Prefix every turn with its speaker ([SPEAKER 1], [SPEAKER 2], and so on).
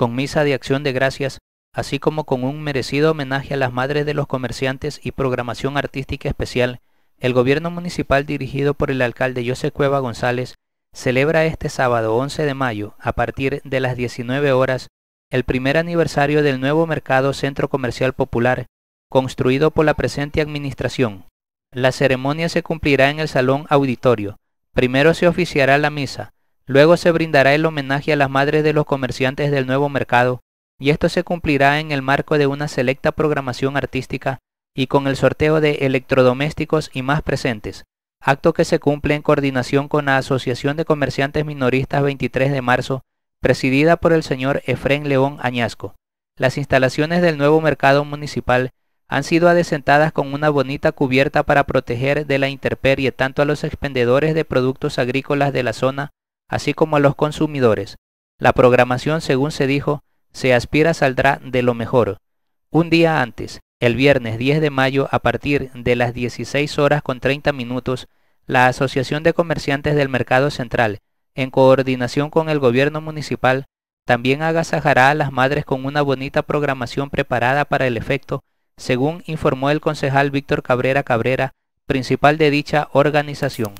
[SPEAKER 1] con misa de acción de gracias, así como con un merecido homenaje a las madres de los comerciantes y programación artística especial, el gobierno municipal dirigido por el alcalde José Cueva González celebra este sábado 11 de mayo, a partir de las 19 horas, el primer aniversario del nuevo mercado Centro Comercial Popular, construido por la presente administración. La ceremonia se cumplirá en el Salón Auditorio. Primero se oficiará la misa, Luego se brindará el homenaje a las madres de los comerciantes del nuevo mercado, y esto se cumplirá en el marco de una selecta programación artística y con el sorteo de electrodomésticos y más presentes, acto que se cumple en coordinación con la Asociación de Comerciantes Minoristas 23 de marzo, presidida por el señor Efrén León Añasco. Las instalaciones del nuevo mercado municipal han sido adesentadas con una bonita cubierta para proteger de la intemperie tanto a los expendedores de productos agrícolas de la zona así como a los consumidores. La programación, según se dijo, se aspira saldrá de lo mejor. Un día antes, el viernes 10 de mayo a partir de las 16 horas con 30 minutos, la Asociación de Comerciantes del Mercado Central, en coordinación con el gobierno municipal, también agasajará a las madres con una bonita programación preparada para el efecto, según informó el concejal Víctor Cabrera Cabrera, principal de dicha organización.